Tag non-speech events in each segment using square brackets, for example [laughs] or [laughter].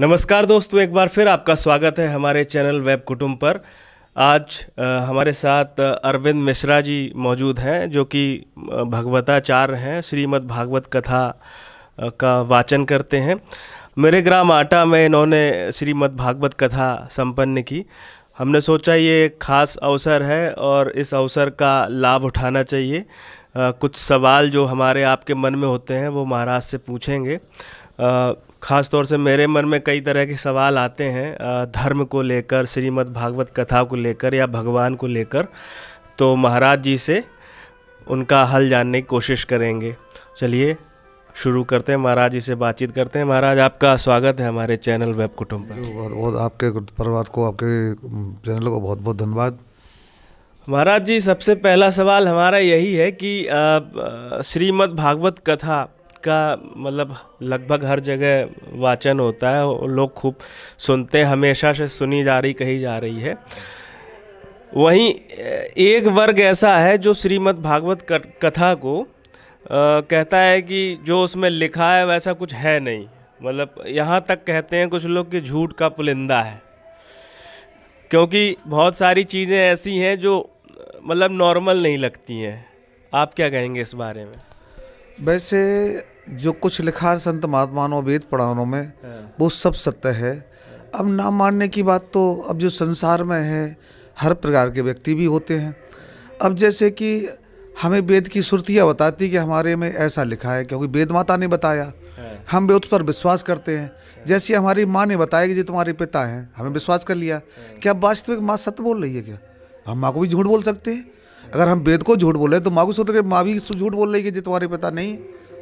नमस्कार दोस्तों एक बार फिर आपका स्वागत है हमारे चैनल वेब कुटुम्ब पर आज हमारे साथ अरविंद मिश्रा जी मौजूद हैं जो कि भगवताचार्य हैं श्रीमद् भागवत कथा का वाचन करते हैं मेरे ग्राम आटा में इन्होंने श्रीमद् भागवत कथा संपन्न की हमने सोचा ये एक ख़ास अवसर है और इस अवसर का लाभ उठाना चाहिए कुछ सवाल जो हमारे आपके मन में होते हैं वो महाराज से पूछेंगे आ, ख़ास तौर से मेरे मन में कई तरह के सवाल आते हैं धर्म को लेकर श्रीमद् भागवत कथा को लेकर या भगवान को लेकर तो महाराज जी से उनका हल जानने की कोशिश करेंगे चलिए शुरू करते हैं महाराज जी से बातचीत करते हैं महाराज आपका स्वागत है हमारे चैनल वेब कुटुम्ब पर बहुत आपके परिवार को आपके चैनल को बहुत बहुत धन्यवाद महाराज जी सबसे पहला सवाल हमारा यही है कि श्रीमद् भागवत कथा इसका मतलब लगभग हर जगह वाचन होता है लोग खूब सुनते हैं हमेशा से सुनी जा रही कही जा रही है वहीं एक वर्ग ऐसा है जो श्रीमद् भागवत कथा को आ, कहता है कि जो उसमें लिखा है वैसा कुछ है नहीं मतलब यहाँ तक कहते हैं कुछ लोग कि झूठ का पुलिंदा है क्योंकि बहुत सारी चीज़ें ऐसी हैं जो मतलब नॉर्मल नहीं लगती हैं आप क्या कहेंगे इस बारे में वैसे जो कुछ लिखा संत महात्माओं वेद पुराणों में हाँ। वो सब सत्य है अब ना मानने की बात तो अब जो संसार में है हर प्रकार के व्यक्ति भी होते हैं अब जैसे कि हमें वेद की सुर्तियाँ बताती कि हमारे में ऐसा लिखा है क्योंकि वेद माता ने बताया हाँ। हम भी उस पर विश्वास करते हैं हाँ। जैसे हमारी माँ ने बताया कि जी तुम्हारे पिता हैं हमें विश्वास कर लिया क्या वास्तविक माँ सत्य बोल रही है क्या हम माँ को भी झूठ बोल सकते हैं अगर हम वेद को झूठ बोले तो माँ को सोचते माँ भी झूठ बोल रही है जी तुम्हारे पिता नहीं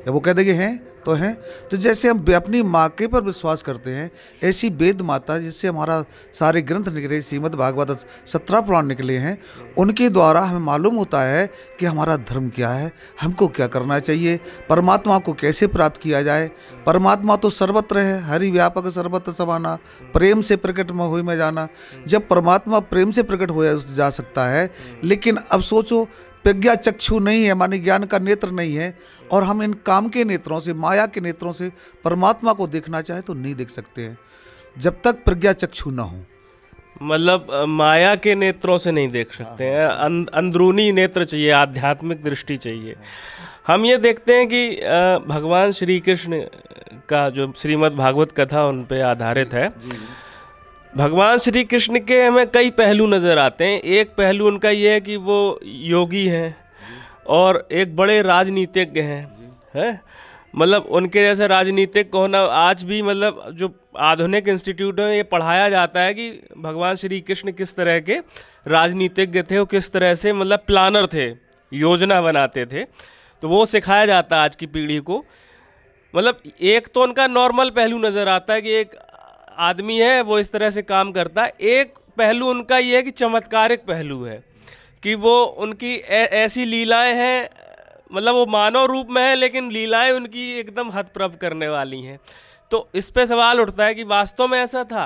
या वो कह देंगे हैं तो हैं तो जैसे हम अपनी माँ के पर विश्वास करते हैं ऐसी वेद माता जिससे हमारा सारे ग्रंथ निकले श्रीमद भागवत सत्रह पुराण निकले हैं उनके द्वारा हमें मालूम होता है कि हमारा धर्म क्या है हमको क्या करना चाहिए परमात्मा को कैसे प्राप्त किया जाए परमात्मा तो सर्वत्र है हरि व्यापक सर्वत्र समाना प्रेम से प्रकट में हुई में जाना जब परमात्मा प्रेम से प्रकट हो जा सकता है लेकिन अब सोचो प्रज्ञा चक्षु नहीं है माने ज्ञान का नेत्र नहीं है और हम इन काम के नेत्रों से माया के नेत्रों से परमात्मा को देखना चाहे तो नहीं देख सकते हैं जब तक प्रज्ञा चक्षु ना हो मतलब माया के नेत्रों से नहीं देख सकते हैं हाँ। अं, अंदरूनी नेत्र चाहिए आध्यात्मिक दृष्टि चाहिए हम ये देखते हैं कि भगवान श्री कृष्ण का जो श्रीमद् भागवत कथा उन पर आधारित है भगवान श्री कृष्ण के हमें कई पहलू नज़र आते हैं एक पहलू उनका ये है कि वो योगी हैं और एक बड़े राजनीतिज्ञ हैं हैं मतलब उनके जैसे राजनीतिक होना आज भी मतलब जो आधुनिक इंस्टीट्यूट में ये पढ़ाया जाता है कि भगवान श्री कृष्ण किस तरह के राजनीतिज्ञ थे और किस तरह से मतलब प्लानर थे योजना बनाते थे तो वो सिखाया जाता है आज की पीढ़ी को मतलब एक तो उनका नॉर्मल पहलू नज़र आता है कि एक आदमी है वो इस तरह से काम करता है एक पहलू उनका ये है कि चमत्कारिक पहलू है कि वो उनकी ऐसी लीलाएं हैं मतलब वो मानव रूप में है लेकिन लीलाएं उनकी एकदम हतप्रभ करने वाली हैं तो इस पे सवाल उठता है कि वास्तव में ऐसा था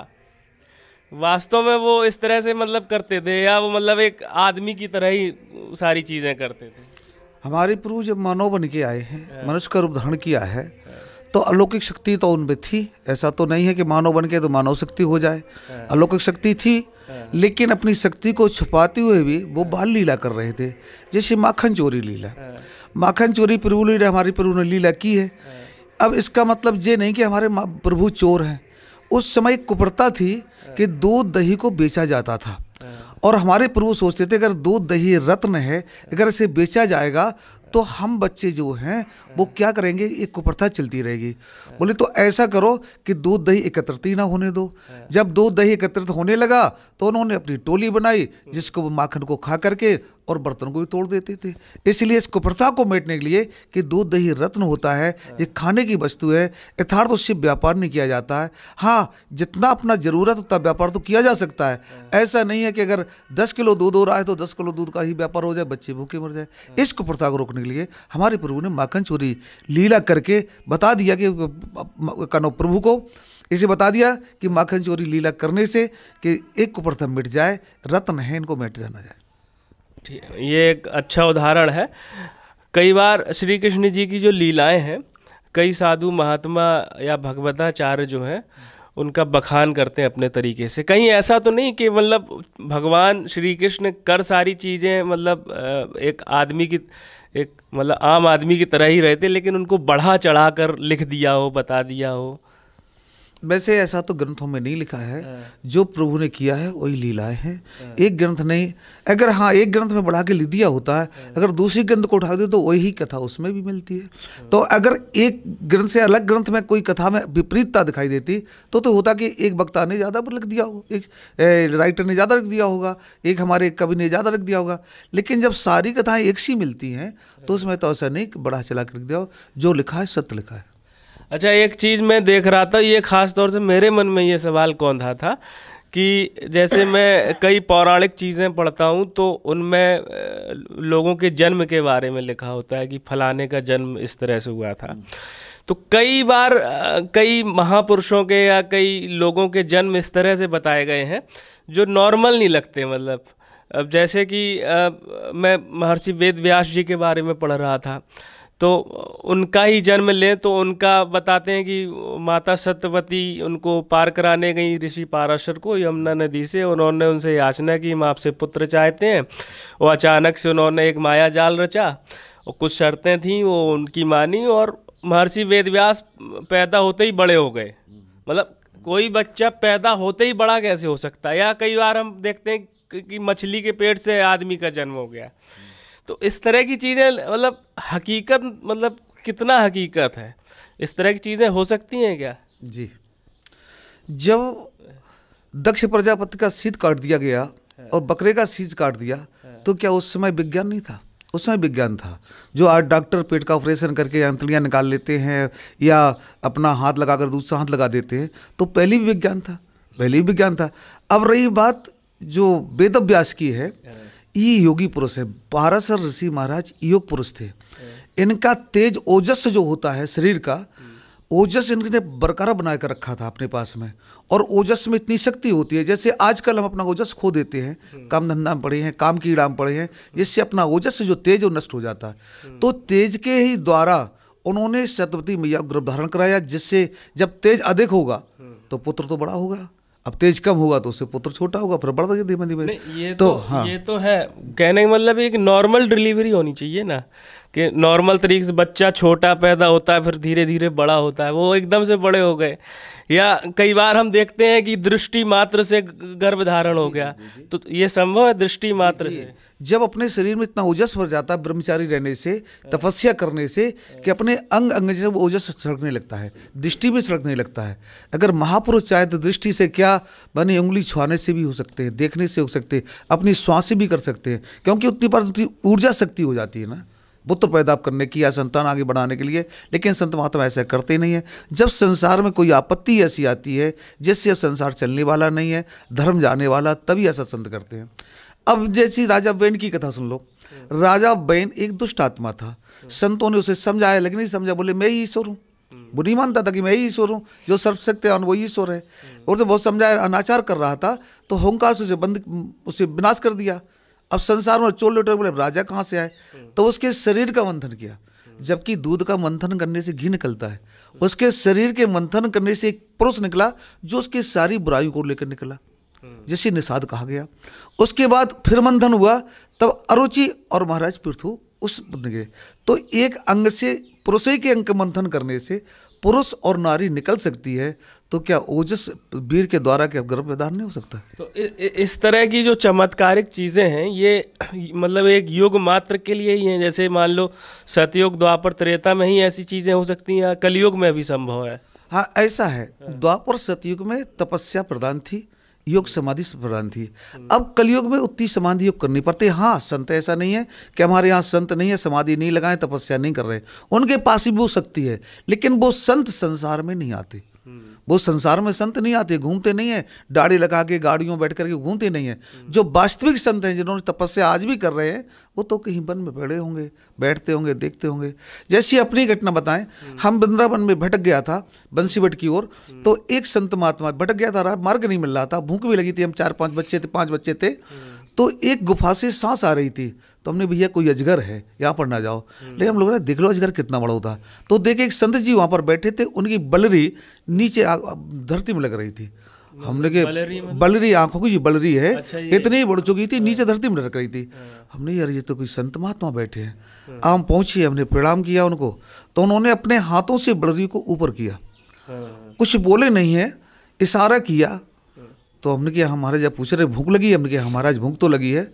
वास्तव में वो इस तरह से मतलब करते थे या वो मतलब एक आदमी की तरह ही सारी चीज़ें करते थे हमारे जब मानव बन के आए हैं हाँ। मनुष्य का रूप धारण किया है हाँ। तो अलौकिक शक्ति तो उनमें थी ऐसा तो नहीं है कि मानव बन के तो मानव शक्ति हो जाए हाँ। अलौकिक शक्ति थी हाँ। लेकिन अपनी शक्ति को छुपाते हुए भी वो हाँ। बाल लीला कर रहे थे जैसे माखन चोरी लीला माखन चोरी प्रभु ने हमारी प्रभु ने लीला की है अब इसका मतलब ये नहीं कि हमारे प्रभु चोर हैं उस समय एक कुप्रता थी कि दूध दही को बेचा जाता था और हमारे प्रभु सोचते थे अगर दूध दही रत्न है अगर इसे बेचा जाएगा तो हम बच्चे जो हैं वो क्या करेंगे ये कुप्रथा चलती रहेगी बोले तो ऐसा करो कि दूध दही एकत्रित ही ना होने दो जब दूध दही एकत्रित होने लगा तो उन्होंने अपनी टोली बनाई जिसको वो माखन को खा करके और बर्तन को भी तोड़ देते थे इसलिए इस कुप्रथा को मेटने के लिए कि दूध दही रत्न होता है ये हाँ। खाने की वस्तु है यथार्थ उससे व्यापार नहीं किया जाता है हाँ जितना अपना ज़रूरत उतना व्यापार तो किया जा सकता है हाँ। ऐसा नहीं है कि अगर दस किलो दूध हो रहा है तो दस किलो दूध का ही व्यापार हो जाए बच्चे भूखे मर जाए हाँ। इस कुप्रथा को रोकने के लिए हमारे प्रभु ने माखन चोरी लीला करके बता दिया कि कानो प्रभु को इसे बता दिया कि माखन चोरी लीला करने से कि एक कुप्रथा मिट जाए रत्न है इनको मिट जाना जाए ये एक अच्छा उदाहरण है कई बार श्री कृष्ण जी की जो लीलाएं हैं कई साधु महात्मा या भगवताचार्य जो हैं उनका बखान करते हैं अपने तरीके से कहीं ऐसा तो नहीं कि मतलब भगवान श्री कृष्ण कर सारी चीज़ें मतलब एक आदमी की एक मतलब आम आदमी की तरह ही रहते लेकिन उनको बढ़ा चढ़ा कर लिख दिया हो बता दिया हो वैसे ऐसा तो ग्रंथों में नहीं लिखा है हाँ। जो प्रभु ने किया है वही लीलाएं हैं हाँ। एक ग्रंथ नहीं अगर हाँ एक ग्रंथ में बढ़ा के लिख दिया होता है हाँ। अगर दूसरी ग्रंथ को उठा दे तो वही कथा उसमें भी मिलती है तो अगर एक ग्रंथ से अलग ग्रंथ में कोई कथा में विपरीतता दिखाई देती तो तो होता कि एक वक्ता ने ज़्यादा लिख दिया हो एक राइटर ने ज़्यादा रख दिया होगा एक हमारे कवि ने ज़्यादा रख दिया होगा लेकिन जब सारी कथाएँ एक सी मिलती हैं तो उसमें तो ऐसा नहीं बढ़ा चला कर लिख दिया हो जो लिखा है सत्य लिखा है अच्छा एक चीज़ मैं देख रहा था ये ख़ास तौर से मेरे मन में ये सवाल कौन था था कि जैसे मैं कई पौराणिक चीज़ें पढ़ता हूँ तो उनमें लोगों के जन्म के बारे में लिखा होता है कि फलाने का जन्म इस तरह से हुआ था तो कई बार कई महापुरुषों के या कई लोगों के जन्म इस तरह से बताए गए हैं जो नॉर्मल नहीं लगते मतलब अब जैसे कि मैं महर्षि वेद व्यास जी के बारे में पढ़ रहा था तो उनका ही जन्म लें तो उनका बताते हैं कि माता सत्यवती उनको पार कराने गई ऋषि पाराशर को यमुना नदी से उन्होंने उनसे याचना की हम आपसे पुत्र चाहते हैं और अचानक से उन्होंने एक माया जाल रचा और कुछ शर्तें थीं वो उनकी मानी और महर्षि वेदव्यास पैदा होते ही बड़े हो गए मतलब कोई बच्चा पैदा होते ही बड़ा कैसे हो सकता है या कई बार हम देखते हैं कि मछली के पेट से आदमी का जन्म हो गया तो इस तरह की चीज़ें मतलब हकीकत मतलब कितना हकीकत है इस तरह की चीज़ें हो सकती हैं क्या जी जब दक्ष प्रजापति का सीध काट दिया गया हाँ। और बकरे का सीज काट दिया हाँ। तो क्या उस समय विज्ञान नहीं था उस समय विज्ञान था जो आज डॉक्टर पेट का ऑपरेशन करके अंतलियाँ निकाल लेते हैं या अपना हाथ लगाकर दूसरा हाथ लगा देते हैं तो पहले भी विज्ञान था पहले भी विज्ञान था अब रही बात जो वेद अभ्यास की है हाँ। ये योगी पुरुष है सर ऋषि महाराज योग पुरुष थे इनका तेज ओजस जो होता है शरीर का ओजस इनके बरकरार बना कर रखा था अपने पास में और ओजस में इतनी शक्ति होती है जैसे आजकल हम अपना ओजस खो देते हैं काम धंधा में पड़े हैं काम की में पड़े हैं जिससे अपना ओजस जो तेज वो नष्ट हो जाता है तो तेज के ही द्वारा उन्होंने सतपति मैया गर्भ धारण कराया जिससे जब तेज अधिक होगा तो पुत्र तो बड़ा होगा अब तेज कम होगा तो उससे पुत्र छोटा होगा फिर बढ़ता धीमे धीमे तो, तो हाँ ये तो है कहने का मतलब एक नॉर्मल डिलीवरी होनी चाहिए ना कि नॉर्मल तरीके से बच्चा छोटा पैदा होता है फिर धीरे धीरे बड़ा होता है वो एकदम से बड़े हो गए या कई बार हम देखते हैं कि दृष्टि मात्र से गर्भ धारण हो गया तो ये संभव है दृष्टि मात्र से जब अपने शरीर में इतना ओजस भर जाता है ब्रह्मचारी रहने से तपस्या करने से कि अपने अंग अंग से वो ओजस छड़कने लगता है दृष्टि भी छड़कने लगता है अगर महापुरुष चाहे तो दृष्टि से क्या बने उंगली छुआने से भी हो सकते हैं देखने से हो सकते हैं अपनी श्वास भी कर सकते हैं क्योंकि उतनी पर उतनी ऊर्जा शक्ति हो जाती है ना पुत्र पैदा करने की या संतान आगे बढ़ाने के लिए लेकिन संत महात्मा ऐसा करते ही नहीं है जब संसार में कोई आपत्ति ऐसी आती है जिससे अब संसार चलने वाला नहीं है धर्म जाने वाला तभी ऐसा संत करते हैं अब जैसी राजा बैन की कथा सुन लो राजा बैन एक दुष्ट आत्मा था संतों ने उसे समझाया लेकिन नहीं समझा बोले मैं ही ईश्वर हूँ वो नहीं मानता था कि मैं ही ईश्वर हूँ जो सर्वशक्तिमान वो ईश्वर है और तो बहुत समझाया अनाचार कर रहा था तो होंकार से उसे बंद उसे विनाश कर दिया अब संसार में चोल लोटे बोले राजा कहाँ से आए तो उसके शरीर का मंथन किया जबकि दूध का मंथन करने से घी निकलता है उसके शरीर के मंथन करने से एक पुरुष निकला जो उसकी सारी बुराई को लेकर निकला जिसे निषाद कहा गया उसके बाद फिर मंथन हुआ तब अरुचि और महाराज पृथु उस गए तो एक अंग से पुरुष के अंग मंथन करने से पुरुष और नारी निकल सकती है तो क्या ओजस वीर के द्वारा क्या गर्भ प्रदान नहीं हो सकता तो इ, इस तरह की जो चमत्कारिक चीज़ें हैं ये मतलब एक युग मात्र के लिए ही हैं जैसे मान लो सतयुग द्वापर त्रेता में ही ऐसी चीज़ें हो सकती हैं कलयुग में भी संभव है हाँ ऐसा है हाँ। द्वापर सतयुग में तपस्या प्रदान थी योग समाधि से प्रधान थी अब कलयुग में उतनी समाधि योग करनी पड़ती है हाँ संत ऐसा नहीं है कि हमारे यहाँ संत नहीं है समाधि नहीं लगाए तपस्या नहीं कर रहे उनके पास ही वो शक्ति है लेकिन वो संत संसार में नहीं आते हम्म। वो संसार में संत नहीं आते घूमते नहीं हैं दाढ़ी लगा के गाड़ियों बैठ करके घूमते नहीं हैं जो वास्तविक संत हैं जिन्होंने तपस्या आज भी कर रहे हैं वो तो कहीं वन में बड़े होंगे बैठते होंगे देखते होंगे जैसी अपनी घटना बताएं हम वृंदावन में भटक गया था बंसीवट की ओर तो एक संत महात्मा भटक गया था मार्ग नहीं मिल रहा था भूख भी लगी थी हम चार पाँच बच्चे थे पाँच बच्चे थे तो एक गुफा से सांस आ रही थी तो हमने भैया कोई अजगर है यहाँ पर ना जाओ लेकिन हम लोगों ने देख लो अजगर कितना बड़ा होता तो देखे एक संत जी वहाँ पर बैठे थे उनकी बलरी नीचे धरती में लग रही थी हमने के तो- बलरी, आंखों की जी बलरी है अच्छा इतनी बढ़ चुकी थी नीचे हाँ। धरती में लग रही थी हाँ। हमने यार ये तो कोई संत महात्मा बैठे हैं हाँ। हम पहुंचे हमने प्रणाम किया उनको तो उन्होंने अपने हाथों से बलरी को ऊपर किया कुछ बोले नहीं है इशारा किया तो हमने कहा हमारे जब पूछ रहे भूख लगी हमने कहा हमारा आज भूख तो लगी है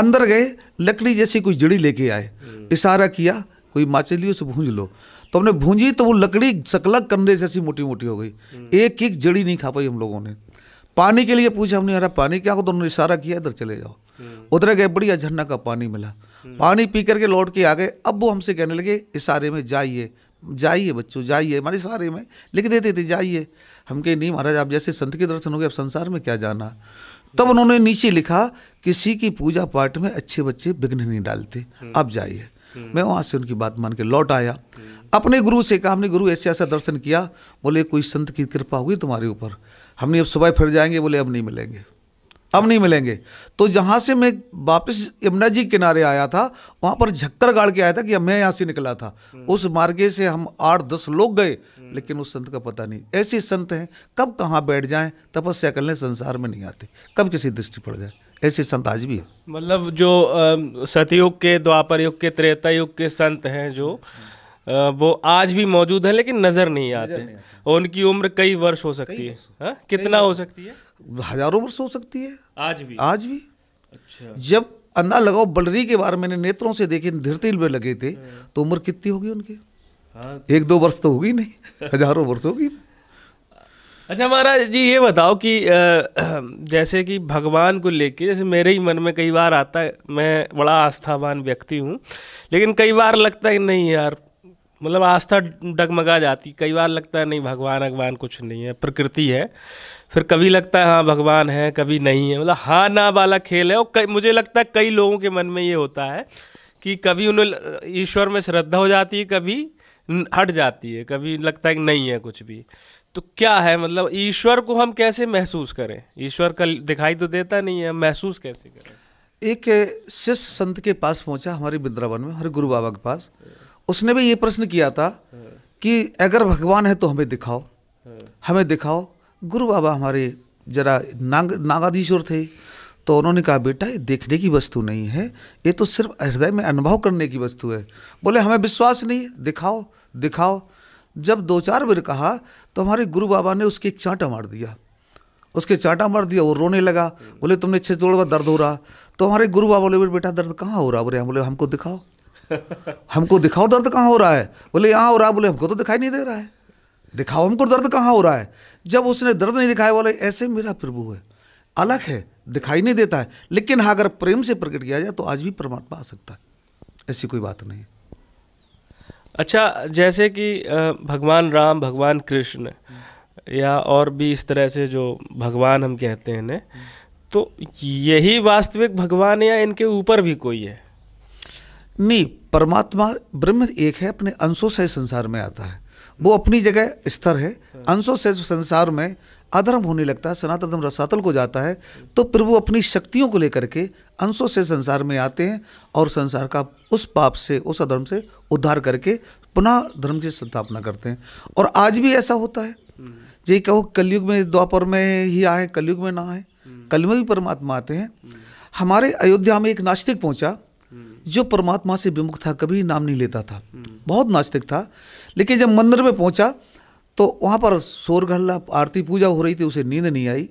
अंदर गए लकड़ी जैसी कोई जड़ी लेके आए हम्म। इशारा किया कोई माचली उसे भूंज लो तो हमने भूंजी तो वो लकड़ी सकलक कंधे जैसी मोटी मोटी हो गई हम्म। एक एक जड़ी नहीं खा पाई हम लोगों ने पानी के लिए पूछा हमने यारा पानी क्या हो तो उन्होंने इशारा किया इधर चले जाओ हम्म। उधर गए बढ़िया झरना का पानी मिला पानी पी करके लौट के आ गए अब वो हमसे कहने लगे इशारे में जाइए जाइए बच्चों जाइए हमारे सारे में लिख देते थे जाइए हम कहे नहीं महाराज आप जैसे संत के दर्शन हो गए आप संसार में क्या जाना तब उन्होंने नीचे लिखा किसी की पूजा पाठ में अच्छे बच्चे विघ्न नहीं डालते हम्म। अब जाइए हम्म। मैं वहाँ से उनकी बात मान के लौट आया अपने गुरु से कहा हमने गुरु ऐसे ऐसा दर्शन किया बोले कोई संत की कृपा हुई तुम्हारे ऊपर हमने अब सुबह फिर जाएंगे बोले अब नहीं मिलेंगे अब नहीं मिलेंगे तो जहाँ से मैं वापस यमुना जी किनारे आया था वहाँ पर झक्कर गाड़ के आया था कि मैं यहाँ से निकला था उस मार्गे से हम आठ दस लोग गए लेकिन उस संत का पता नहीं ऐसे संत हैं कब कहाँ बैठ जाएं तपस्या करने संसार में नहीं आते कब किसी दृष्टि पड़ जाए ऐसे संत आज भी है मतलब जो सतयुग के द्वापर युग के त्रेता युग के संत हैं जो वो आज भी मौजूद हैं लेकिन नज़र नहीं आते उनकी उम्र कई वर्ष हो सकती हाँ, है कितना हो सकती है हजारों वर्ष हो सकती है आज भी आज भी अच्छा जब अन्ना लगाओ बलरी के बारे मैंने नेत्रों से देखे धरती में लगे थे हाँ। तो उम्र कितनी होगी उनकी हाँ। एक दो वर्ष तो होगी नहीं [laughs] हजारों वर्ष होगी अच्छा महाराज जी ये बताओ कि जैसे कि भगवान को लेके जैसे मेरे ही मन में कई बार आता है मैं बड़ा आस्थावान व्यक्ति हूँ लेकिन कई बार लगता है नहीं यार मतलब आस्था डगमगा जाती कई बार लगता है नहीं भगवान भगवान कुछ नहीं है प्रकृति है फिर कभी लगता है हाँ भगवान है कभी नहीं है मतलब हाँ ना वाला खेल है और कई मुझे लगता है कई लोगों के मन में ये होता है कि कभी उन्हें ईश्वर में श्रद्धा हो जाती है कभी हट जाती है कभी लगता है कि नहीं है कुछ भी तो क्या है मतलब ईश्वर को हम कैसे महसूस करें ईश्वर का दिखाई तो देता नहीं है महसूस कैसे करें एक शिष्य संत के पास पहुंचा हमारे वृंदावन में हरे गुरु बाबा के पास उसने भी ये प्रश्न किया था कि अगर भगवान है तो हमें दिखाओ हमें दिखाओ गुरु बाबा हमारे जरा नाग नागाधीश्वर थे तो उन्होंने कहा बेटा ये देखने की वस्तु नहीं है ये तो सिर्फ हृदय में अनुभव करने की वस्तु है बोले हमें विश्वास नहीं दिखाओ दिखाओ जब दो चार बार कहा तो हमारे गुरु बाबा ने उसकी एक चाँटा मार दिया उसके चाँटा मार दिया वो रोने लगा बोले तुमने छः जोड़ दर्द हो रहा तो हमारे गुरु बाबा बोले बेटा दर्द कहाँ हो रहा बोले हम बोले हमको दिखाओ [laughs] हमको दिखाओ दर्द कहाँ हो रहा है बोले यहाँ हो रहा बोले हमको तो दिखाई नहीं दे रहा है दिखाओ हमको दर्द कहाँ हो रहा है जब उसने दर्द नहीं दिखाया बोले ऐसे मेरा प्रभु है अलग है दिखाई नहीं देता है लेकिन हाँ अगर प्रेम से प्रकट किया जाए तो आज भी परमात्मा आ सकता है ऐसी कोई बात नहीं अच्छा जैसे कि भगवान राम भगवान कृष्ण या और भी इस तरह से जो भगवान हम कहते हैं ना तो यही वास्तविक भगवान या इनके ऊपर भी कोई है नहीं परमात्मा ब्रह्म एक है अपने अंशों से संसार में आता है वो अपनी जगह स्तर है अंशों से संसार में अधर्म होने लगता है सनातन धर्म रसातल को जाता है तो फिर वो अपनी शक्तियों को लेकर के अंशों से संसार में आते हैं और संसार का उस पाप से उस अधर्म से उद्धार करके पुनः धर्म की स्थापना करते हैं और आज भी ऐसा होता है जे कहो कलयुग में द्वापर में ही आए कलयुग में ना आए कल में भी परमात्मा आते हैं हमारे अयोध्या में एक नास्तिक पहुंचा जो परमात्मा से विमुख था कभी नाम नहीं लेता था बहुत नास्तिक था लेकिन जब मंदिर में पहुंचा तो वहाँ पर शोरगल्ला आरती पूजा हो रही थी उसे नींद नहीं आई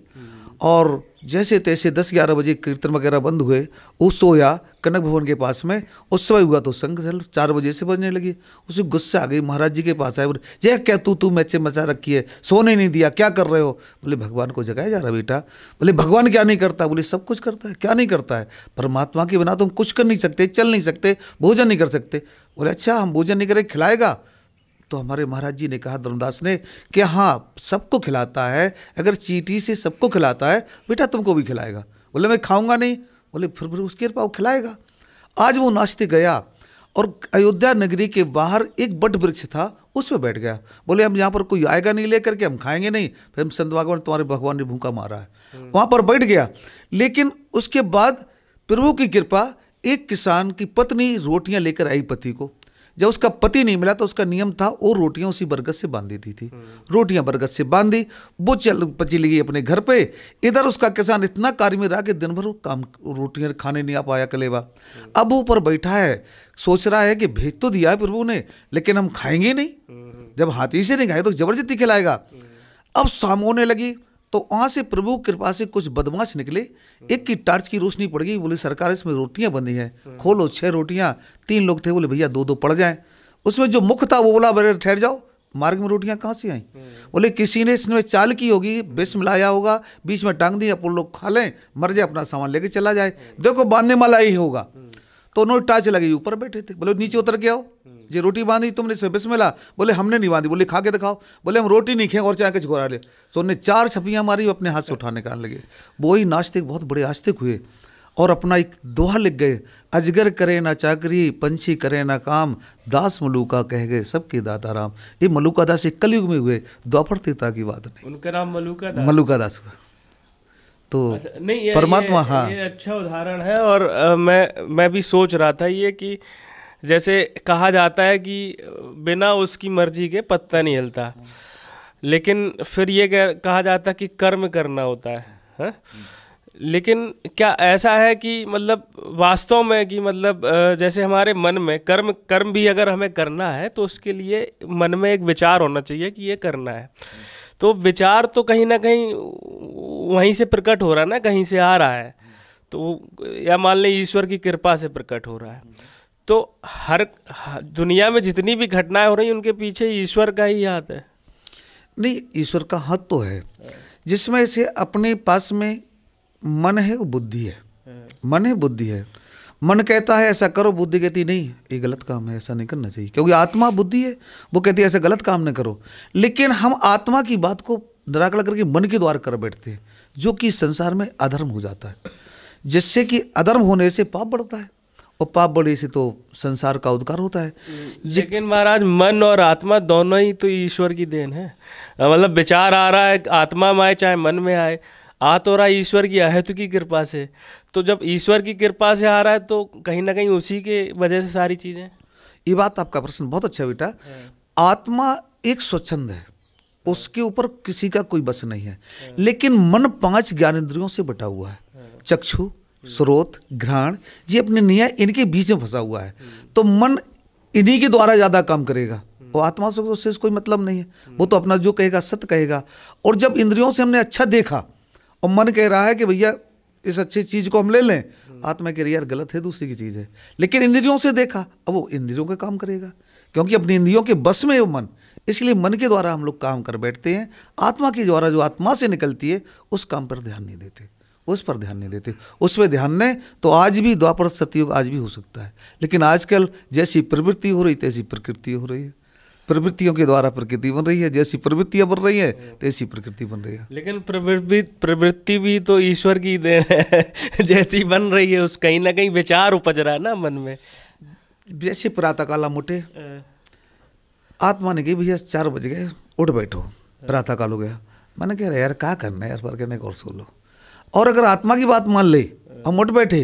और जैसे तैसे दस ग्यारह बजे कीर्तन वगैरह बंद हुए उस सोया कनक भवन के पास में उस समय हुआ तो संग चल चार बजे से बजने लगी उसे गुस्सा आ गई महाराज जी के पास आए बोले जय क्या तू तू मैचे मचा रखी है सोने नहीं दिया क्या कर रहे हो बोले भगवान को जगाया जा रहा बेटा बोले भगवान क्या नहीं करता बोले सब कुछ करता है क्या नहीं करता है परमात्मा के बिना तुम कुछ कर नहीं सकते चल नहीं सकते भोजन नहीं कर सकते बोले अच्छा हम भोजन नहीं करें खिलाएगा तो हमारे महाराज जी ने कहा धर्मदास ने कि हाँ सबको खिलाता है अगर चीटी से सबको खिलाता है बेटा तुमको भी खिलाएगा बोले मैं खाऊंगा नहीं बोले फिर फिर उसकी कृपा वो खिलाएगा आज वो नाश्ते गया और अयोध्या नगरी के बाहर एक बट वृक्ष था उस पर बैठ गया बोले हम यहाँ पर कोई आएगा नहीं लेकर के हम खाएंगे नहीं फिर हम संत भगवान तुम्हारे भगवान ने भूखा मारा है हम्म। वहाँ पर बैठ गया लेकिन उसके बाद प्रभु की कृपा एक किसान की पत्नी रोटियां लेकर आई पति को जब उसका पति नहीं मिला तो उसका नियम था वो रोटियां उसी बरगद से बांध देती थी हम्म। रोटियां बरगद से बांध दी वो चल पची गई अपने घर पे इधर उसका किसान इतना कार्य में रहा कि दिन भर वो काम रोटियां खाने नहीं आ पाया कलेवा हम्म। अब ऊपर बैठा है सोच रहा है कि भेज तो दिया है प्रभु ने लेकिन हम खाएंगे नहीं हम्म। जब हाथी से नहीं खाए तो जबरदस्ती खिलाएगा अब शाम होने लगी तो वहाँ से प्रभु कृपा से कुछ बदमाश निकले एक की टार्च की रोशनी पड़ गई बोले सरकार इसमें रोटियाँ बनी हैं खोलो छः रोटियाँ तीन लोग थे बोले भैया दो दो पड़ जाएँ उसमें जो मुख था वो बोला अरे ठहर जाओ मार्ग में रोटियाँ कहाँ से आई बोले किसी ने इसमें चाल की होगी बेस लाया होगा बीच में टांग दी अपन लोग खा लें मर जाए अपना सामान लेके चला जाए देखो बांधने वाला ही होगा तो उन्होंने टाच लगी ऊपर बैठे थे बोले नीचे उतर के आओ जी रोटी बांधी तुमने इसमें बिस्मिला बोले हमने नहीं बांधी बोले खा के दिखाओ बोले हम रोटी नहीं खें और चाय कुछ घोरा ले तो उनने चार छपियाँ मारी अपने हाथ से उठा निकालने लगे वो ही नाश्ते बहुत बड़े आस्तिक हुए और अपना एक दोहा लिख गए अजगर करे ना चाकरी पंछी करे ना काम दास मलुका कह गए सबके दाता राम ये मलुका दास एक कलयुग में हुए द्वापर तीता की बात नहीं उनका नाम मलुका दास मलुका दास का तो अच्छा, नहीं परमात्मा हाँ ये अच्छा उदाहरण है और आ, मैं मैं भी सोच रहा था ये कि जैसे कहा जाता है कि बिना उसकी मर्जी के पत्ता नहीं हिलता लेकिन फिर ये कहा जाता है कि कर्म करना होता है, है? हाँ? लेकिन क्या ऐसा है कि मतलब वास्तव में कि मतलब जैसे हमारे मन में कर्म कर्म भी अगर हमें करना है तो उसके लिए मन में एक विचार होना चाहिए कि ये करना है तो विचार तो कहीं ना कहीं वहीं से प्रकट हो रहा है ना कहीं से आ रहा है तो या मान लें ईश्वर की कृपा से प्रकट हो रहा है तो हर दुनिया में जितनी भी घटनाएं हो रही उनके पीछे ईश्वर का ही हाथ है नहीं ईश्वर का हाथ तो है जिसमें से अपने पास में मन है वो बुद्धि है मन है बुद्धि है मन कहता है ऐसा करो बुद्धि कहती नहीं ये गलत काम है ऐसा नहीं करना चाहिए क्योंकि आत्मा बुद्धि है वो कहती है ऐसा गलत काम नहीं करो लेकिन हम आत्मा की बात को निराकरण करके मन के द्वार कर बैठते हैं जो कि संसार में अधर्म हो जाता है जिससे कि अधर्म होने से पाप बढ़ता है और पाप बड़े से तो संसार का उद्गार होता है हम्म, लेकिन महाराज मन और आत्मा दोनों ही तो ईश्वर की देन है मतलब विचार आ रहा है आत्मा में आए चाहे मन में आए आ तो रहा ईश्वर की अहेतु तो की कृपा से तो जब ईश्वर की कृपा से आ रहा है तो कहीं ना कहीं उसी के वजह से सारी चीज़ें ये बात आपका प्रश्न बहुत अच्छा बेटा हाँ। आत्मा एक स्वच्छंद है हाँ। उसके ऊपर किसी का कोई बस नहीं है हाँ। लेकिन मन पांच ज्ञानेन्द्रियों से बटा हुआ है चक्षु स्रोत घ्राण ये अपने न्याय इनके बीच में फंसा हुआ है तो मन इन्हीं के द्वारा ज़्यादा काम करेगा वो आत्मा से उससे कोई मतलब नहीं है वो तो अपना जो कहेगा सत्य कहेगा और जब इंद्रियों से हमने अच्छा देखा और मन कह रहा है कि भैया इस अच्छी चीज़ को हम ले लें आत्मा कह रही यार गलत है दूसरी की चीज़ है लेकिन इंद्रियों से देखा अब वो इंद्रियों का काम करेगा क्योंकि अपनी इंद्रियों के बस में वो मन इसलिए मन के द्वारा हम लोग काम कर बैठते हैं आत्मा के द्वारा जो आत्मा से निकलती है उस काम पर ध्यान नहीं देते उस पर ध्यान नहीं देते उस पर ध्यान दें तो आज भी द्वापर सतयुग आज भी हो सकता है लेकिन आजकल जैसी प्रवृत्ति हो रही तैसी प्रकृति हो रही है प्रवृत्तियों के द्वारा प्रकृति बन रही है जैसी प्रवृत्तियां बन रही है तैसी प्रकृति बन रही है लेकिन प्रवृत्ति प्रवृत्ति भी तो ईश्वर की देन है [laughs] जैसी बन रही है उस कहीं ना कहीं विचार उपज रहा है ना मन में जैसे प्रातः काला मुटे आत्मा ने कही भैया चार बज गए उठ बैठो प्रातः काल हो गया मैंने कह रहा यार क्या करना है यार पर कहने और सो लो और अगर आत्मा की बात मान ले और मुठ बैठे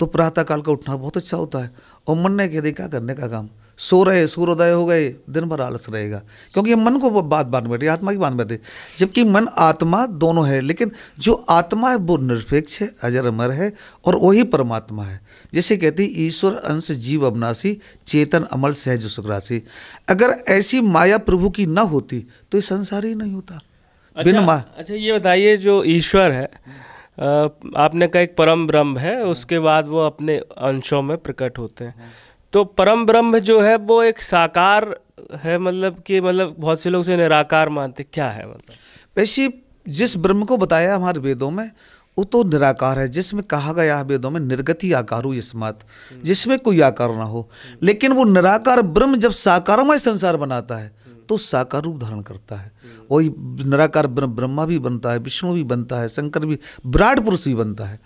तो प्रातः काल का उठना बहुत अच्छा होता है और मन ने कह दे क्या करने का काम सो रहे सूर्योदय हो गए दिन भर आलस रहेगा क्योंकि हम मन को बात बांध बैठे आत्मा की बांध बैठे जबकि मन आत्मा दोनों है लेकिन जो आत्मा है वो निरपेक्ष है अजर अमर है और वही परमात्मा है जैसे कहती ईश्वर अंश जीव अवनाशी चेतन अमल सहज सुखराशी अगर ऐसी माया प्रभु की ना होती तो ये संसार ही नहीं होता अच्छा, बिन मा अच्छा ये बताइए जो ईश्वर है आपने कहा एक परम ब्रह्म है उसके बाद वो अपने अंशों में प्रकट होते हैं तो परम ब्रह्म जो है वो एक साकार है मतलब कि मतलब बहुत से लोग उसे निराकार मानते क्या है मतलब वैसे जिस ब्रह्म को बताया हमारे वेदों में वो तो निराकार है जिसमें कहा गया है वेदों में निर्गति आकारो यस्मात जिसमें कोई आकार ना हो लेकिन वो निराकार ब्रह्म जब साकारमय संसार बनाता है तो साकार रूप धारण करता है वही निराकार ब्रह्मा भी बनता है विष्णु भी बनता है शंकर भी विराट पुरुष भी बनता है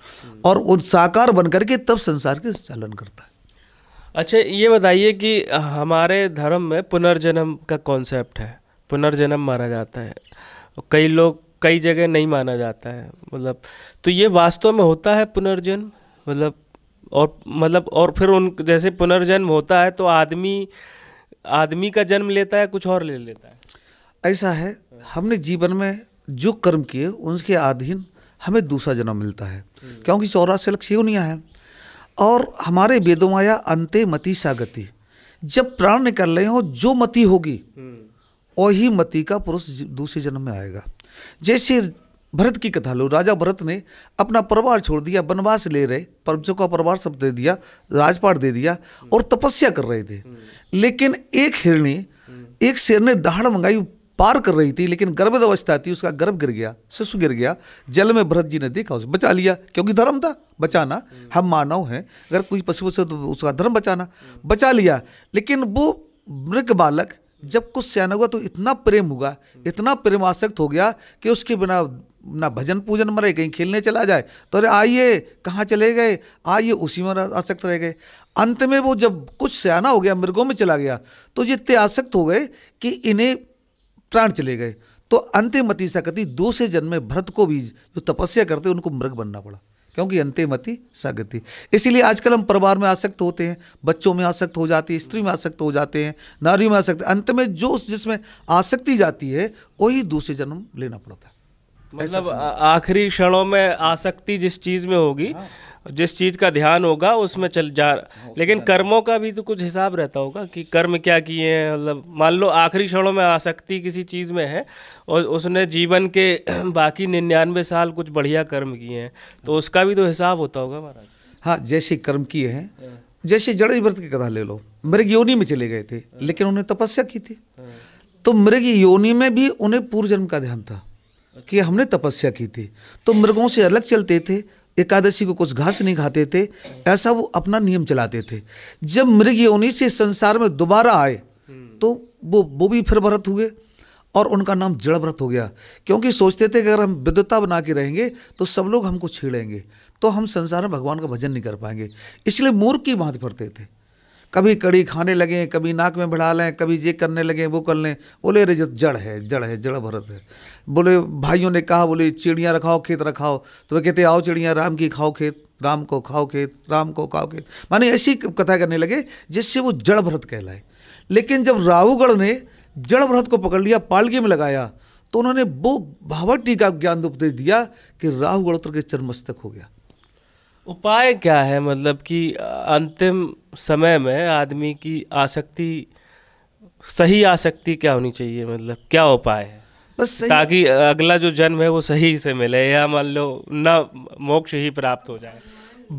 और वो साकार बन करके तब संसार के चालन करता है अच्छा ये बताइए कि हमारे धर्म में पुनर्जन्म का कॉन्सेप्ट है पुनर्जन्म माना जाता है कई लोग कई जगह नहीं माना जाता है मतलब तो ये वास्तव में होता है पुनर्जन्म मतलब और मतलब और फिर उन जैसे पुनर्जन्म होता है तो आदमी आदमी का जन्म लेता है कुछ और ले लेता है ऐसा है हमने जीवन में जो कर्म किए उनके अधीन हमें दूसरा जन्म मिलता है क्योंकि चौरासी लक्ष्य योनिया है और हमारे वेदों आया अंत मति सागति जब प्राण निकल रहे हो जो मति होगी हम्म। वही मति का पुरुष दूसरे जन्म में आएगा जैसे भरत की कथा लो राजा भरत ने अपना परिवार छोड़ दिया वनवास ले रहे परमचों का परिवार सब दे दिया राजपाट दे दिया और तपस्या कर रहे थे लेकिन एक हिरणी एक शेर ने दहाड़ मंगाई पार कर रही थी लेकिन गर्भित अवस्था थी उसका गर्भ गिर गया शिशु गिर गया जल में भरत जी ने देखा उसे बचा लिया क्योंकि धर्म था बचाना हम मानव हैं अगर कोई पशु से तो उसका धर्म बचाना बचा लिया लेकिन वो मृग बालक जब कुछ सयाना हुआ तो इतना प्रेम हुआ इतना प्रेम आसक्त हो गया कि उसके बिना ना भजन पूजन मरे कहीं खेलने चला जाए तो अरे आइए कहाँ चले गए आइए उसी में आसक्त रह गए अंत में वो जब कुछ सयाना हो गया मृगों में चला गया तो ये इतने आसक्त हो गए कि इन्हें प्राण चले गए तो अंतिम मती सकती दूसरे जन्म में भरत को भी जो तपस्या करते उनको मृग बनना पड़ा क्योंकि अंत्यमति सगति इसीलिए आजकल हम परिवार में आसक्त होते हैं बच्चों में आसक्त हो जाती है स्त्री में आसक्त हो जाते हैं नारी में आसक्त अंत में जो जिसमें आसक्ति जाती है वही दूसरे जन्म लेना पड़ता है मतलब आखिरी क्षणों में आसक्ति जिस चीज में होगी हाँ। जिस चीज़ का ध्यान होगा उसमें चल जा हाँ, लेकिन कर्मों का भी तो कुछ हिसाब रहता होगा कि कर्म क्या किए हैं मतलब मान लो आखिरी क्षणों में आसक्ति किसी चीज़ में है और उसने जीवन के [clears throat] बाकी निन्यानवे साल कुछ बढ़िया कर्म किए हैं तो उसका भी तो हिसाब होता होगा महाराज हाँ जैसे कर्म किए हैं जैसे जड़ व्रत की कथा ले लो मृग योनि में चले गए थे लेकिन उन्हें तपस्या की थी तो मृग योनि में भी उन्हें पूर्व जन्म का ध्यान था कि हमने तपस्या की थी तो मृगों से अलग चलते थे एकादशी को कुछ घास नहीं खाते थे ऐसा वो अपना नियम चलाते थे जब मृग योनि से संसार में दोबारा आए तो वो वो भी फिर व्रत हुए और उनका नाम जड़ व्रत हो गया क्योंकि सोचते थे कि अगर हम विद्वता बना के रहेंगे तो सब लोग हमको छेड़ेंगे तो हम संसार में भगवान का भजन नहीं कर पाएंगे इसलिए मूर्ख की बात पड़ते थे कभी कड़ी खाने लगें कभी नाक में बढ़ा लें कभी ये करने लगें वो कर लें बोले अरे तो जड़ है जड़ है जड़ भरत है बोले भाइयों ने कहा बोले चिड़ियाँ रखाओ खेत रखाओ तो वे कहते आओ चिड़िया राम की खाओ खेत राम को खाओ खेत राम को खाओ खेत माने ऐसी कथा करने लगे जिससे वो जड़ भरत कहलाए लेकिन जब राहुगढ़ ने जड़ भरत को पकड़ लिया पालकी में लगाया तो उन्होंने वो भावट टीका ज्ञान उपदेश दिया कि राहुगढ़ोत्र के चरमस्तक हो गया उपाय क्या है मतलब कि अंतिम समय में आदमी की आसक्ति सही आसक्ति क्या होनी चाहिए मतलब क्या उपाय है बस ताकि अगला जो जन्म है वो सही से मिले या मान लो न मोक्ष ही प्राप्त हो जाए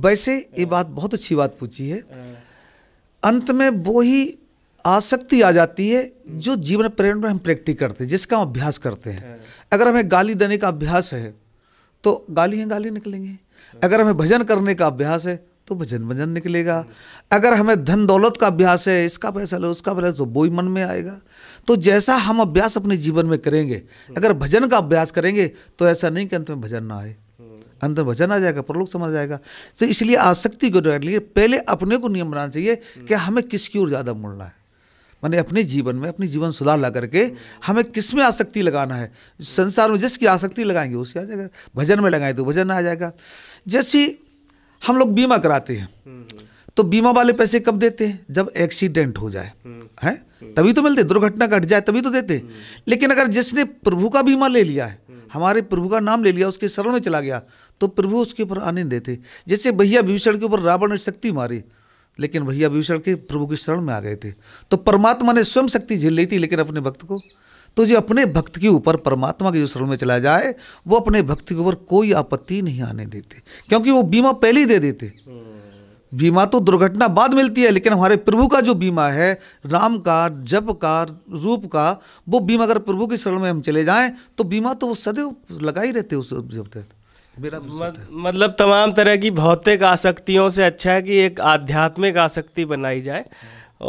वैसे ये बात बहुत अच्छी बात पूछी है अंत में वो ही आसक्ति आ जाती है जो जीवन प्रेरण में हम प्रैक्टिस करते हैं जिसका हम अभ्यास करते हैं हाँ। अगर हमें गाली देने का अभ्यास है तो गालियाँ गाली निकलेंगे अगर हमें भजन करने का अभ्यास है तो भजन भजन निकलेगा अगर हमें धन दौलत का अभ्यास है इसका पैसा लो उसका पैसा तो वो ही मन में आएगा तो जैसा हम अभ्यास अपने जीवन में करेंगे अगर भजन का अभ्यास करेंगे तो ऐसा नहीं कि अंत में भजन ना आए अंत में भजन आ जाएगा प्रलोक समझ जाएगा तो इसलिए आसक्ति को डर लिए पहले अपने को नियम बनाना चाहिए कि हमें किसकी ओर ज़्यादा मुड़ना है मैंने अपने जीवन में अपनी जीवन सुधार ला करके हमें किस में आसक्ति लगाना है संसार में जिसकी आसक्ति लगाएंगे उसे आ जाएगा भजन में लगाएं तो भजन आ जाएगा जैसी हम लोग बीमा कराते हैं तो बीमा वाले पैसे कब देते हैं जब एक्सीडेंट हो जाए हैं तभी तो मिलते दुर्घटना घट जाए तभी तो देते लेकिन अगर जिसने प्रभु का बीमा ले लिया है हमारे प्रभु का नाम ले लिया उसके शरण में चला गया तो प्रभु उसके ऊपर आने देते जैसे भैया भीषण के ऊपर रावण ने शक्ति मारी लेकिन भैया विभीषण के प्रभु की शरण में आ गए थे तो परमात्मा ने स्वयं शक्ति झेल ली थी लेकिन अपने भक्त को तो जो अपने भक्त के ऊपर परमात्मा के जो शरण में चला जाए वो अपने भक्त के ऊपर कोई आपत्ति नहीं आने देते क्योंकि वो बीमा पहले ही दे देते बीमा तो दुर्घटना बाद मिलती है लेकिन हमारे प्रभु का जो बीमा है राम का जप का रूप का वो बीमा अगर प्रभु की शरण में हम चले जाएं तो बीमा तो वो सदैव लगा ही रहते उस जब तक तो मत, मतलब तमाम तरह की भौतिक आसक्तियों से अच्छा है कि एक आध्यात्मिक आसक्ति बनाई जाए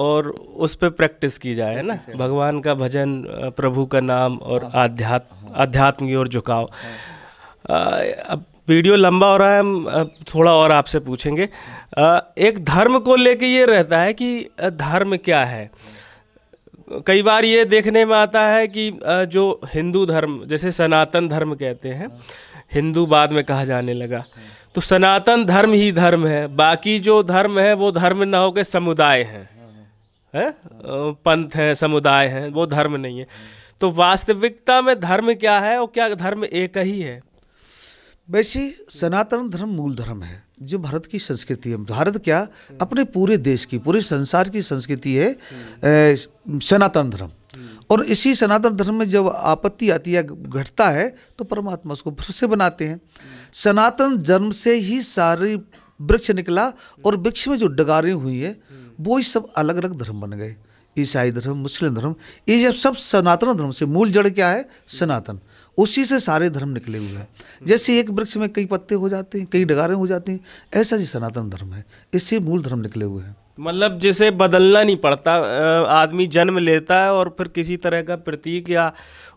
और उस पर प्रैक्टिस की जाए है ना भगवान का भजन प्रभु का नाम और हाँ। आध्यात्म हाँ। आध्यात्म की ओर झुकाव हाँ। अब वीडियो लंबा हो रहा है हम थोड़ा और आपसे पूछेंगे एक धर्म को लेके ये रहता है कि धर्म क्या है कई बार ये देखने में आता है कि जो हिंदू धर्म जैसे सनातन धर्म कहते हैं हिंदू बाद में कहा जाने लगा तो सनातन धर्म ही धर्म है बाकी जो धर्म है वो धर्म ना हो के समुदाय हैं हैं पंथ हैं समुदाय हैं वो धर्म नहीं है तो वास्तविकता में धर्म क्या है और क्या धर्म एक ही है वैसे सनातन धर्म मूल धर्म है जो भारत की संस्कृति है भारत क्या अपने पूरे देश की पूरे संसार की संस्कृति है सनातन धर्म और इसी सनातन धर्म में जब आपत्ति आती है घटता है तो परमात्मा उसको फिर से बनाते हैं सनातन जन्म से ही सारी वृक्ष निकला और वृक्ष में जो डगारें हुई है वो ही सब अलग अलग धर्म बन गए ईसाई धर्म मुस्लिम धर्म ये जब सब सनातन धर्म से मूल जड़ क्या है सनातन उसी से सारे धर्म निकले हुए हैं जैसे एक वृक्ष में कई पत्ते हो जाते हैं कई डगारें हो जाती हैं ऐसा जी सनातन धर्म है इससे मूल धर्म निकले हुए हैं मतलब जिसे बदलना नहीं पड़ता आदमी जन्म लेता है और फिर किसी तरह का प्रतीक या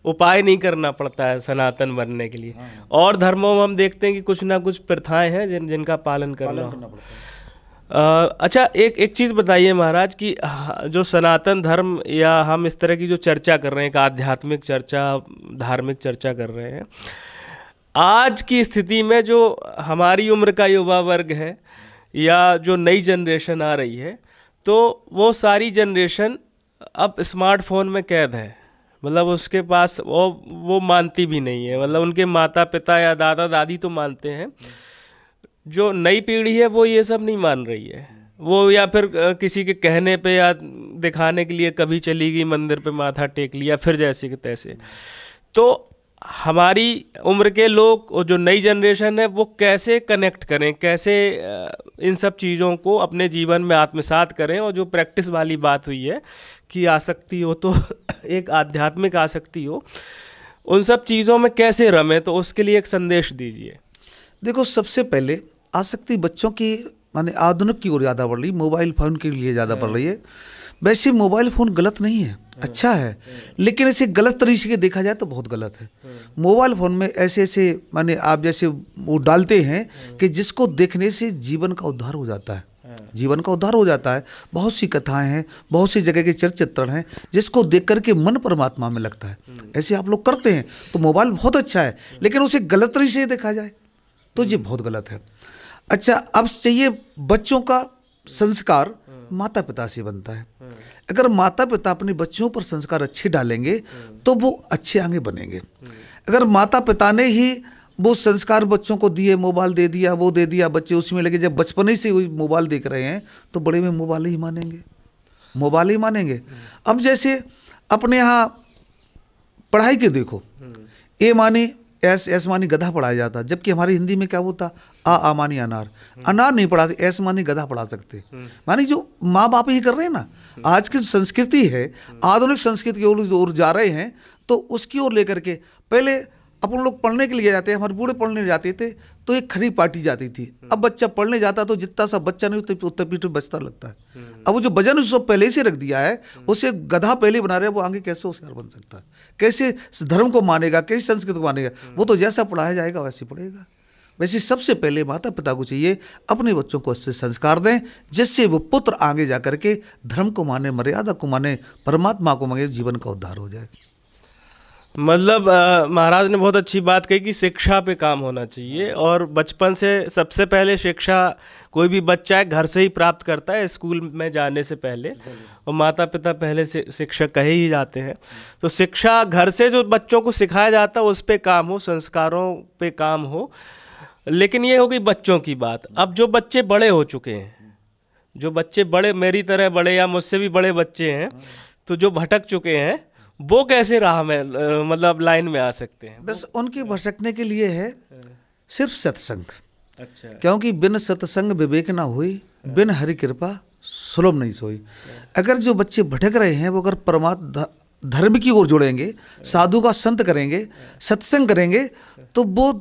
उपाय नहीं करना पड़ता है सनातन बनने के लिए हाँ। और धर्मों में हम देखते हैं कि कुछ ना कुछ प्रथाएं हैं जिन जिनका पालन करना, पालन करना पड़ता है अच्छा एक एक चीज़ बताइए महाराज कि जो सनातन धर्म या हम इस तरह की जो चर्चा कर रहे हैं एक आध्यात्मिक चर्चा धार्मिक चर्चा कर रहे हैं आज की स्थिति में जो हमारी उम्र का युवा वर्ग है या जो नई जनरेशन आ रही है तो वो सारी जनरेशन अब स्मार्टफोन में कैद है मतलब उसके पास वो वो मानती भी नहीं है मतलब उनके माता पिता या दादा दादी तो मानते हैं जो नई पीढ़ी है वो ये सब नहीं मान रही है वो या फिर किसी के कहने पे या दिखाने के लिए कभी चली गई मंदिर पे माथा टेक लिया फिर जैसे के तैसे तो हमारी उम्र के लोग और जो नई जनरेशन है वो कैसे कनेक्ट करें कैसे इन सब चीज़ों को अपने जीवन में आत्मसात करें और जो प्रैक्टिस वाली बात हुई है कि आसक्ति हो तो [laughs] एक आध्यात्मिक आसक्ति हो उन सब चीज़ों में कैसे रमें तो उसके लिए एक संदेश दीजिए देखो सबसे पहले आसक्ति बच्चों की माने आधुनिक की ओर ज़्यादा बढ़ रही मोबाइल फ़ोन के लिए ज़्यादा बढ़ हम्म। रही है वैसे मोबाइल फ़ोन गलत नहीं है अच्छा है लेकिन इसे गलत तरीके से देखा जाए तो बहुत गलत है मोबाइल फ़ोन में ऐसे ऐसे माने आप जैसे वो डालते हैं कि जिसको देखने से जीवन का उद्धार हो जाता है जीवन का उद्धार हो जाता है बहुत सी कथाएं हैं बहुत सी जगह के चरचित्रण हैं जिसको देख करके मन परमात्मा में लगता है ऐसे आप लोग करते हैं तो मोबाइल बहुत अच्छा है लेकिन उसे गलत तरीके से देखा जाए तो ये बहुत गलत है अच्छा अब चाहिए बच्चों का संस्कार हाँ। माता पिता से बनता है हाँ। अगर माता पिता अपने बच्चों पर संस्कार अच्छे डालेंगे हाँ। तो वो अच्छे आगे बनेंगे अगर माता पिता ने ही वो संस्कार बच्चों को दिए मोबाइल दे दिया वो दे दिया बच्चे उसमें लगे जब बचपन ही से मोबाइल देख रहे हैं तो बड़े में मोबाइल ही मानेंगे मोबाइल ही मानेंगे अब जैसे अपने यहाँ पढ़ाई के देखो ये माने एस एस मानी गधा पढ़ाया जाता जबकि हमारी हिंदी में क्या होता आ आ मानी अनार अनार नहीं पढ़ा सकते एस मानी गधा पढ़ा सकते मानी जो माँ बाप ही कर रहे हैं ना आज की संस्कृति है आधुनिक संस्कृति की ओर जा रहे हैं तो उसकी ओर लेकर के पहले अपन लोग पढ़ने के लिए जाते हैं हमारे बूढ़े पढ़ने जाते थे तो एक खरी पार्टी जाती थी हम्म। अब बच्चा पढ़ने जाता तो जितना सा बच्चा नहीं उतने उतने पीठ में बचता लगता है हम्म। अब वो जो वजन उसको पहले से रख दिया है हम्म। उसे गधा पहले बना रहे वो आगे कैसे होशियार बन सकता है कैसे धर्म को मानेगा कैसे संस्कृत को मानेगा वो तो जैसा पढ़ाया जाएगा वैसे पढ़ेगा वैसे सबसे पहले माता पिता को चाहिए अपने बच्चों को अच्छे संस्कार दें जिससे वो पुत्र आगे जा करके धर्म को माने मर्यादा को माने परमात्मा को मांगे जीवन का उद्धार हो जाए मतलब महाराज ने बहुत अच्छी बात कही कि शिक्षा पे काम होना चाहिए और बचपन से सबसे पहले शिक्षा कोई भी बच्चा है घर से ही प्राप्त करता है स्कूल में जाने से पहले और माता पिता पहले से शिक्षक कहे ही जाते हैं तो शिक्षा घर से जो बच्चों को सिखाया जाता है उस पर काम हो संस्कारों पे काम हो लेकिन ये होगी बच्चों की बात अब जो बच्चे बड़े हो चुके हैं जो बच्चे बड़े मेरी तरह बड़े या मुझसे भी बड़े बच्चे हैं तो जो भटक चुके हैं वो कैसे रहा में मतलब लाइन में आ सकते हैं बस उनकी हाँ। भटकने के लिए है सिर्फ सत्संग अच्छा क्योंकि बिन सत्संग विवेक ना हुई हाँ। बिन हरि कृपा सुलभ नहीं सोई अगर जो बच्चे भटक रहे हैं वो अगर परमात्मा धर्म की ओर जुड़ेंगे साधु का संत करेंगे सत्संग करेंगे तो वो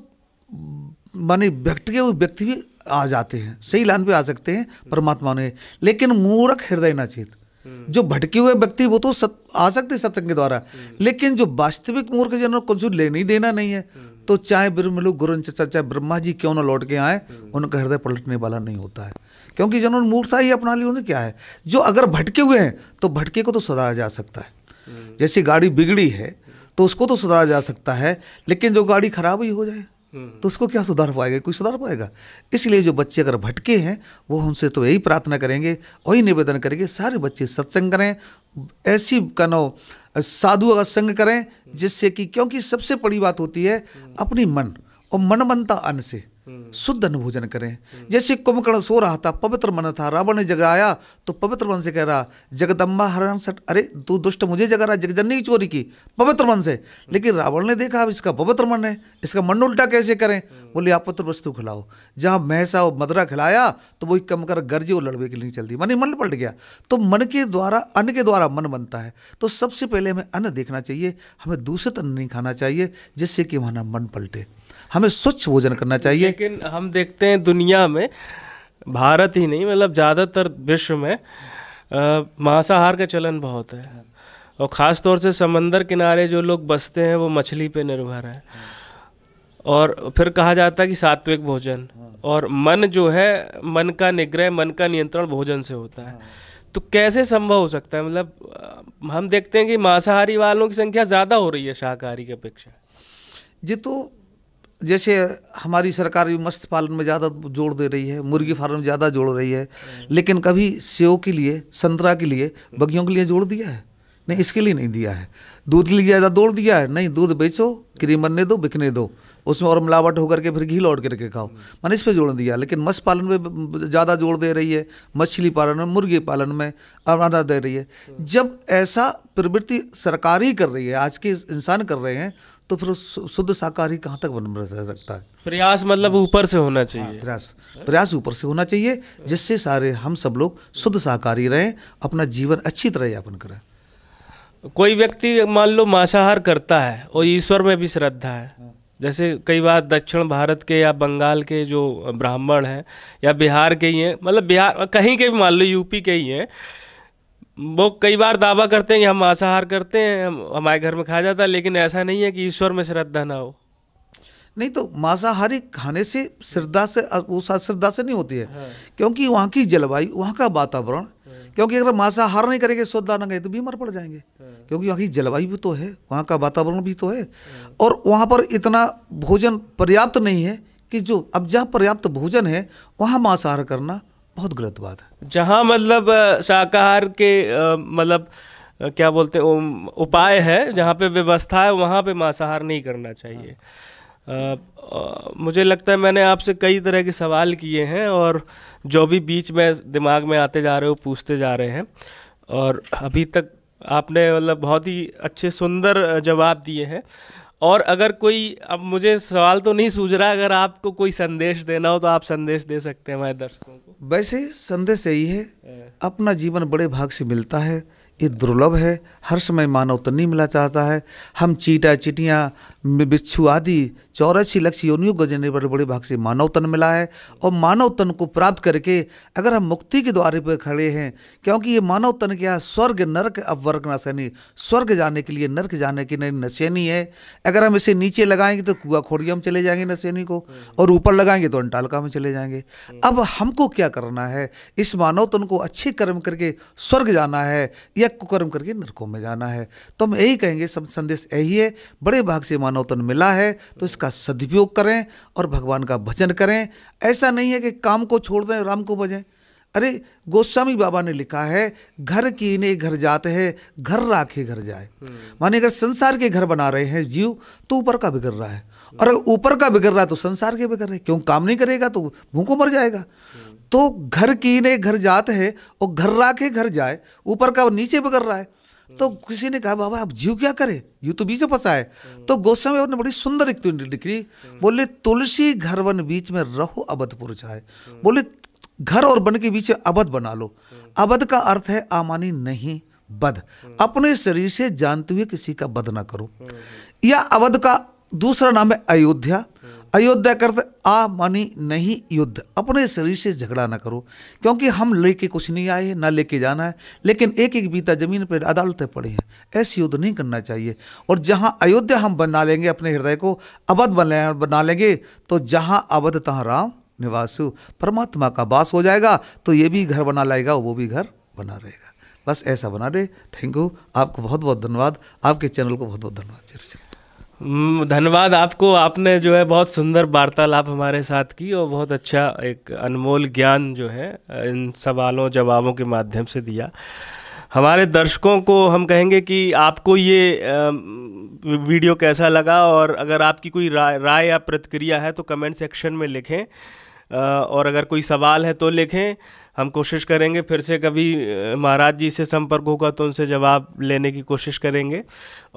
माने व्यक्ति के व्यक्ति भी आ जाते हैं सही लाइन पे आ सकते हैं परमात्मा ने लेकिन मूर्ख हृदय ना चेत हम्म। जो भटके हुए व्यक्ति वो तो सत, आ सकते सत्संग के द्वारा हम्म। लेकिन जो वास्तविक मूर्ख जनों को कुछ लेने ही देना नहीं है हम्म। तो चाहे ब्रह्म गुरु चाचा चाहे ब्रह्मा जी क्यों ना लौट के आए उनका हृदय पलटने वाला नहीं होता है क्योंकि जिन्होंने मूर्खता ही अपना ली उन्हें क्या है जो अगर भटके हुए हैं तो भटके को तो सुधारा जा सकता है जैसी गाड़ी बिगड़ी है तो उसको तो सुधारा जा सकता है लेकिन जो गाड़ी खराब ही हो जाए हम्म। तो उसको क्या सुधार पाएगा कोई सुधार पाएगा इसलिए जो बच्चे अगर भटके हैं वो हमसे तो यही प्रार्थना करेंगे वही निवेदन करेंगे सारे बच्चे सत्संग करें ऐसी कनो साधु का संग करें जिससे कि क्योंकि सबसे बड़ी बात होती है हम्म। अपनी मन और मन अन्न से शुद्ध अनुभोजन करें जैसे कुंभकर्ण सो रहा था पवित्र मन था रावण ने जगाया तो पवित्र मन से कह रहा जगदम्बा हरण सट अरे तू दुष्ट मुझे जगा रहा जगजन की चोरी की पवित्र मन से लेकिन रावण ने देखा अब इसका पवित्र मन है इसका मन उल्टा कैसे करें बोले आप पवित्र वस्तु खिलाओ जहाँ महसा और मदरा खिलाया तो वही कम कर गर्जे और लड़वे के लिए चल दी मन मन पलट गया तो मन के द्वारा अन्न के द्वारा मन बनता है तो सबसे पहले हमें अन्न देखना चाहिए हमें दूषित अन्न नहीं खाना चाहिए जिससे कि हमारा मन पलटे हमें स्वच्छ भोजन करना चाहिए लेकिन हम देखते हैं दुनिया में भारत ही नहीं मतलब ज़्यादातर विश्व में मांसाहार का चलन बहुत है और ख़ास तौर से समंदर किनारे जो लोग बसते हैं वो मछली पे निर्भर है और फिर कहा जाता है कि सात्विक भोजन और मन जो है मन का निग्रह मन का नियंत्रण भोजन से होता है तो कैसे संभव हो सकता है मतलब हम देखते हैं कि मांसाहारी वालों की संख्या ज़्यादा हो रही है शाकाहारी की अपेक्षा जी तो जैसे हमारी सरकार भी मत्स्य पालन में ज़्यादा जोड़ दे रही है मुर्गी फार्म ज़्यादा जोड़ रही है लेकिन कभी सेव के लिए संतरा के लिए बगियों के लिए जोड़ दिया है नहीं इसके लिए नहीं दिया है दूध के लिए ज़्यादा दौड़ दिया है नहीं दूध बेचो क्रीम बनने दो बिकने दो उसमें और मिलावट होकर के फिर घी लौट करके खाओ मैंने इस पर जोड़ दिया लेकिन मत्स्य पालन में ज़्यादा जोड़ दे रही है मछली पालन में मुर्गी पालन में अमाना दे रही है जब ऐसा प्रवृत्ति सरकार ही कर रही है आज के इंसान कर रहे हैं तो फिर शुद्ध शाकाहारी कहाँ तक बन रह सकता है प्रयास मतलब ऊपर से होना चाहिए आ, हाँ, प्रयास प्रयास ऊपर से होना चाहिए जिससे सारे हम सब लोग शुद्ध शाकाहारी रहें अपना जीवन अच्छी तरह यापन करें कोई व्यक्ति मान लो मांसाहार करता है और ईश्वर में भी श्रद्धा है जैसे कई बार दक्षिण भारत के या बंगाल के जो ब्राह्मण हैं या बिहार के ही हैं मतलब बिहार कहीं के भी मान लो यूपी के ही हैं वो कई बार दावा करते हैं कि हम मांसाहार करते हैं हमारे घर में खा जाता है लेकिन ऐसा नहीं है कि ईश्वर में श्रद्धा ना हो नहीं तो मांसाहारी खाने से श्रद्धा से वो श्रद्धा से नहीं होती है हाँ। क्योंकि वहाँ की जलवायु वहाँ का वातावरण क्योंकि अगर मांसाहार नहीं करेंगे शुद्ध आना गए तो बीमार पड़ जाएंगे हाँ। क्योंकि वहाँ की जलवायु भी तो है वहाँ का वातावरण भी तो है और वहाँ पर इतना भोजन पर्याप्त नहीं है कि जो अब जहाँ पर्याप्त भोजन है वहाँ मांसाहार करना बहुत गलत बात है जहाँ मतलब शाकाहार के मतलब क्या बोलते हैं उपाय है जहाँ पे व्यवस्था है वहाँ पे मांसाहार नहीं करना चाहिए हाँ। मुझे लगता है मैंने आपसे कई तरह के सवाल किए हैं और जो भी बीच में दिमाग में आते जा रहे हो पूछते जा रहे हैं और अभी तक आपने मतलब बहुत ही अच्छे सुंदर जवाब दिए हैं और अगर कोई अब मुझे सवाल तो नहीं सूझ रहा अगर आपको कोई संदेश देना हो तो आप संदेश दे सकते हैं हमारे दर्शकों को वैसे संदेश यही है हाँ। अपना जीवन बड़े भाग से मिलता है ये दुर्लभ है हर समय मानव तो नहीं मिला चाहता है हम चीटा चिटियाँ बिच्छू आदि चौरासी लक्ष्य योनियों गजने बड़े बड़े भाग से मानव तन मिला है और मानव तन को प्राप्त करके अगर हम मुक्ति के द्वारे पर खड़े हैं क्योंकि ये मानव तन क्या स्वर्ग नरक अवर्ग नशैनी स्वर्ग जाने के लिए नरक जाने के लिए नशैनी है अगर हम इसे नीचे लगाएंगे तो कुआ खोड़िया में चले जाएंगे नशैनी को और ऊपर लगाएंगे तो अंटालका में चले जाएंगे अब हमको क्या करना है इस मानव तन को अच्छे कर्म करके स्वर्ग जाना है या कुकर्म करके नरकों में जाना है तो हम यही कहेंगे संदेश यही है बड़े भाग से मानव नौतन मिला है तो इसका सदुपयोग करें और भगवान का भजन करें ऐसा नहीं है कि काम को छोड़ दें राम को भजें अरे गोस्वामी बाबा ने लिखा है घर की ने घर जाते हैं घर राखे घर जाए हम्म। माने अगर संसार के घर बना रहे हैं जीव तो ऊपर का बिगड़ रहा है और अगर ऊपर का बिगड़ रहा है तो संसार के बिगड़ रहे क्यों काम नहीं करेगा तो भूखो मर जाएगा हम्म। तो घर की ने घर जाते हैं और घर राखे घर जाए ऊपर का नीचे बिगड़ रहा है तो किसी ने कहा बाबा आप जीव क्या करे यू तो बीच फंसा है तो गोस्वामी ने बड़ी सुंदर एक लिखी बोले तुलसी घर वन बीच में रहो अबध पुरझाए बोले घर और वन के बीच अवध बना लो अवध का अर्थ है आमानी नहीं बध अपने शरीर से जानते हुए किसी का बध ना करो या अवध का दूसरा नाम है अयोध्या अयोध्या करते आ मानी नहीं युद्ध अपने शरीर से झगड़ा ना करो क्योंकि हम लेके कुछ नहीं आए ना लेके जाना है लेकिन एक एक बीता ज़मीन पर अदालतें पड़ी हैं ऐसे युद्ध नहीं करना चाहिए और जहाँ अयोध्या हम बना लेंगे अपने हृदय को अवध बना बना लेंगे तो जहाँ अवध तहाँ राम निवास परमात्मा का वास हो जाएगा तो ये भी घर बना लाएगा वो भी घर बना रहेगा बस ऐसा बना रहे थैंक यू आपको बहुत बहुत धन्यवाद आपके चैनल को बहुत बहुत धन्यवाद हम्म, धन्यवाद आपको आपने जो है बहुत सुंदर वार्तालाप हमारे साथ की और बहुत अच्छा एक अनमोल ज्ञान जो है इन सवालों जवाबों के माध्यम से दिया हमारे दर्शकों को हम कहेंगे कि आपको ये वीडियो कैसा लगा और अगर आपकी कोई राय राय या प्रतिक्रिया है तो कमेंट सेक्शन में लिखें और अगर कोई सवाल है तो लिखें हम कोशिश करेंगे फिर से कभी महाराज जी से संपर्क होगा तो उनसे जवाब लेने की कोशिश करेंगे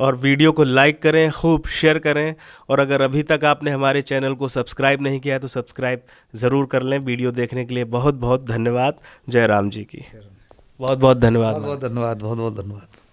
और वीडियो को लाइक करें खूब शेयर करें और अगर अभी तक आपने हमारे चैनल को सब्सक्राइब नहीं किया तो सब्सक्राइब ज़रूर कर लें वीडियो देखने के लिए बहुत बहुत धन्यवाद जय राम जी की बहुत बहुत धन्यवाद बहुत बहुत धन्यवाद बहुत बहुत धन्यवाद